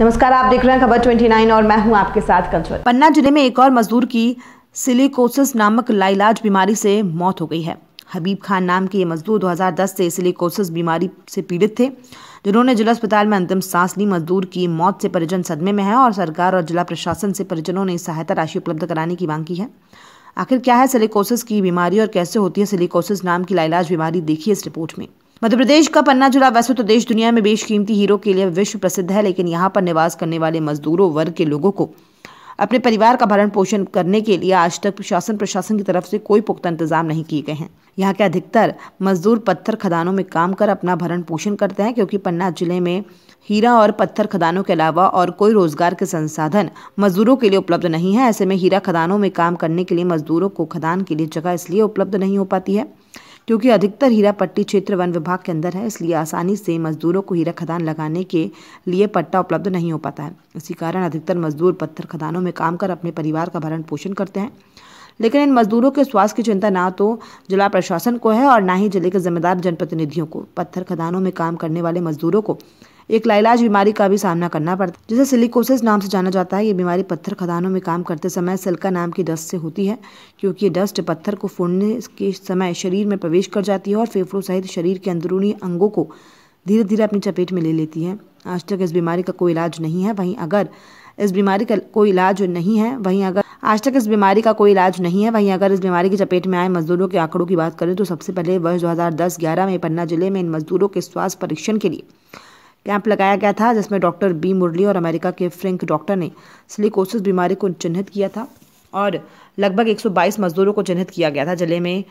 नमस्कार आप देख रहे हैं खबर 29 और मैं हूं आपके साथ कल्चर पन्ना जिले में एक और मजदूर की सिलिकोसिस नामक लाइलाज बीमारी से मौत हो गई है हबीब खान नाम के ये मजदूर 2010 से सिलिकोसिस बीमारी से पीड़ित थे जिन्होंने जिला अस्पताल में अंतिम सांस ली मजदूर की मौत से परिजन सदमे में है और सरकार और जिला प्रशासन से परिजनों ने सहायता राशि उपलब्ध कराने की मांग की है आखिर क्या है सिलिकोसिस की बीमारी और कैसे होती है सिलिकोसिस नाम की लाइलाज बीमारी देखिए इस रिपोर्ट में मध्य प्रदेश का पन्ना जिला वैसे तो देश दुनिया में बेशकीमती हीरो के लिए विश्व प्रसिद्ध है लेकिन यहाँ पर निवास करने वाले मजदूरों वर्ग के लोगों को अपने परिवार का भरण पोषण करने के लिए आज तक शासन प्रशासन की तरफ से कोई पुख्ता इंतजाम नहीं किए गए हैं यहाँ के अधिकतर मजदूर पत्थर खदानों में काम कर अपना भरण पोषण करते हैं क्योंकि पन्ना जिले में हीरा और पत्थर खदानों के अलावा और कोई रोजगार के संसाधन मजदूरों के लिए उपलब्ध नहीं है ऐसे में हीरा खदानों में काम करने के लिए मजदूरों को खदान के लिए जगह इसलिए उपलब्ध नहीं हो पाती है क्योंकि अधिकतर हीरा पट्टी क्षेत्र वन विभाग के अंदर है इसलिए आसानी से मजदूरों को हीरा खदान लगाने के लिए पट्टा उपलब्ध नहीं हो पाता है इसी कारण अधिकतर मजदूर पत्थर खदानों में काम कर अपने परिवार का भरण पोषण करते हैं लेकिन इन मजदूरों के स्वास्थ्य की चिंता ना तो जिला प्रशासन को है और ना ही जिले के जिम्मेदार जनप्रतिनिधियों को पत्थर खदानों में काम करने वाले मजदूरों को एक लाइलाज बीमारी का भी सामना करना पड़ता है जिसे सिलिकोसिस नाम से जाना जाता है ये बीमारी पत्थर खदानों में काम करते समय सिल्का नाम की डस्ट से होती है क्योंकि ये डस्ट पत्थर को फोड़ने के समय शरीर में प्रवेश कर जाती है और फेफड़ों सहित शरीर के अंदरूनी अंगों को धीरे धीरे अपनी चपेट में ले लेती है आज तक इस बीमारी का कोई इलाज नहीं है वहीं अगर इस बीमारी का कोई इलाज नहीं है वहीं अगर आज तक इस बीमारी का कोई इलाज नहीं है वहीं अगर इस बीमारी की चपेट में आए मजदूरों के आंकड़ों की बात करें तो सबसे पहले वर्ष 2010-11 में पन्ना जिले में इन मजदूरों के स्वास्थ्य परीक्षण के लिए कैंप लगाया गया था जिसमें डॉक्टर बी मुरली और अमेरिका के फ्रेंक डॉक्टर ने सिलिकोसिस बीमारी को चिन्हित किया था और लगभग 122 मजदूरों को चिन्हित किया गया था जिले में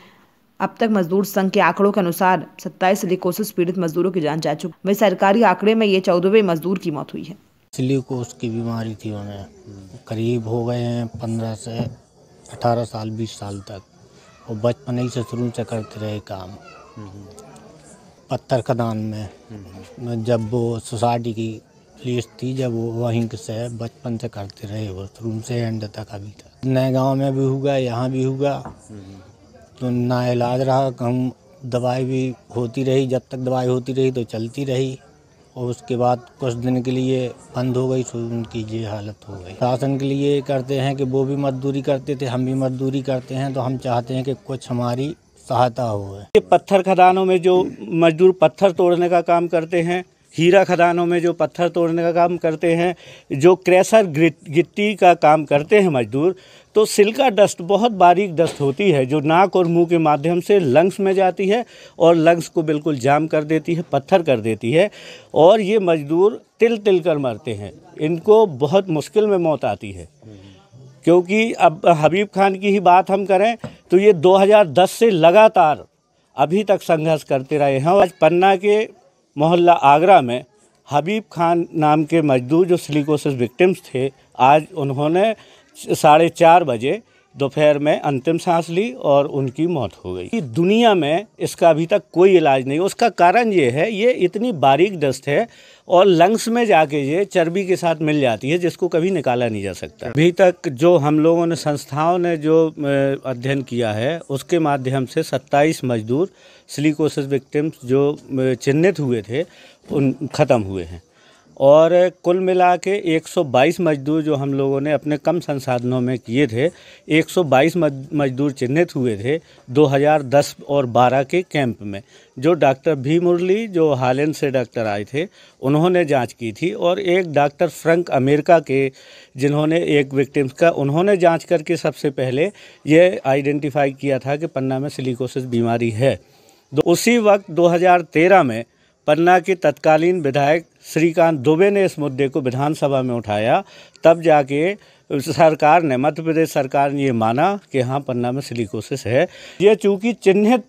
अब तक मजदूर संघ के आंकड़ों के अनुसार सत्ताईस सिलिकोसिस पीड़ित मजदूरों की जान जा चुकी वही सरकारी आंकड़े में ये चौदहवें मजदूर की मौत हुई है सिलिकोस की बीमारी थी उन्हें करीब हो गए हैं पंद्रह से अठारह साल बीस साल तक वो बचपन ही से शुरू से करते रहे काम पत्थर खदान में जब वो सोसाइटी की पुलिस थी जब वो वहीं से बचपन से करते रहे वो शुरू से एंड तक अभी तक नए गांव में भी हुआ यहाँ भी हुआ तो ना इलाज रहा कम दवाई भी होती रही जब तक दवाई होती रही तो चलती रही और उसके बाद कुछ दिन के लिए बंद हो गई तो उनकी ये हालत हो गई शासन के लिए करते हैं कि वो भी मजदूरी करते थे हम भी मजदूरी करते हैं तो हम चाहते हैं कि कुछ हमारी सहायता हुआ है पत्थर खदानों में जो मजदूर पत्थर तोड़ने का काम करते हैं हीरा खदानों में जो पत्थर तोड़ने का काम करते हैं जो क्रेशर गिट्टी का काम करते हैं मजदूर तो सिल्का डस्ट बहुत बारीक डस्ट होती है जो नाक और मुंह के माध्यम से लंग्स में जाती है और लंग्स को बिल्कुल जाम कर देती है पत्थर कर देती है और ये मजदूर तिल तिल कर मरते हैं इनको बहुत मुश्किल में मौत आती है क्योंकि अब हबीब खान की ही बात हम करें तो ये 2010 से लगातार अभी तक संघर्ष करते रहे हैं आज पन्ना के मोहल्ला आगरा में हबीब खान नाम के मजदूर जो सिलिकोसिस विक्टिम्स थे आज उन्होंने साढ़े चार बजे दोपहर में अंतिम सांस ली और उनकी मौत हो गई दुनिया में इसका अभी तक कोई इलाज नहीं उसका कारण ये है ये इतनी बारीक डस्ट है और लंग्स में जाके ये चर्बी के साथ मिल जाती है जिसको कभी निकाला नहीं जा सकता अभी तक जो हम लोगों ने संस्थाओं ने जो अध्ययन किया है उसके माध्यम से 27 मजदूर सिलिकोसिस विक्टिम्स जो चिन्हित हुए थे उन ख़त्म हुए हैं और कुल मिला के एक मजदूर जो हम लोगों ने अपने कम संसाधनों में किए थे 122 मजदूर चिन्हित हुए थे 2010 और 12 के कैंप में जो डॉक्टर भी मुरली जो हालन से डॉक्टर आए थे उन्होंने जांच की थी और एक डॉक्टर फ्रंक अमेरिका के जिन्होंने एक विक्टिम्स का उन्होंने जांच करके सबसे पहले ये आइडेंटिफाई किया था कि पन्ना में सिलिकोसिस बीमारी है तो उसी वक्त 2013 में पन्ना के तत्कालीन विधायक श्रीकांत दुबे ने इस मुद्दे को विधानसभा में उठाया तब जाके सरकार ने मध्य प्रदेश सरकार ने ये माना कि हाँ पन्ना में सिलिकोसिस है ये चूँकि चिन्हित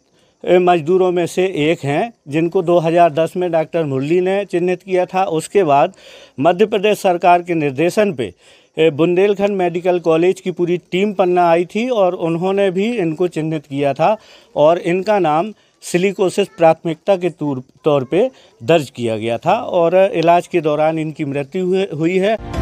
मजदूरों में से एक हैं जिनको 2010 में डॉक्टर मुरली ने चिन्हित किया था उसके बाद मध्य प्रदेश सरकार के निर्देशन पे बुंदेलखंड मेडिकल कॉलेज की पूरी टीम पन्ना आई थी और उन्होंने भी इनको चिन्हित किया था और इनका नाम सिलिकोसिस प्राथमिकता के तौर पे दर्ज किया गया था और इलाज के दौरान इनकी मृत्यु हुई है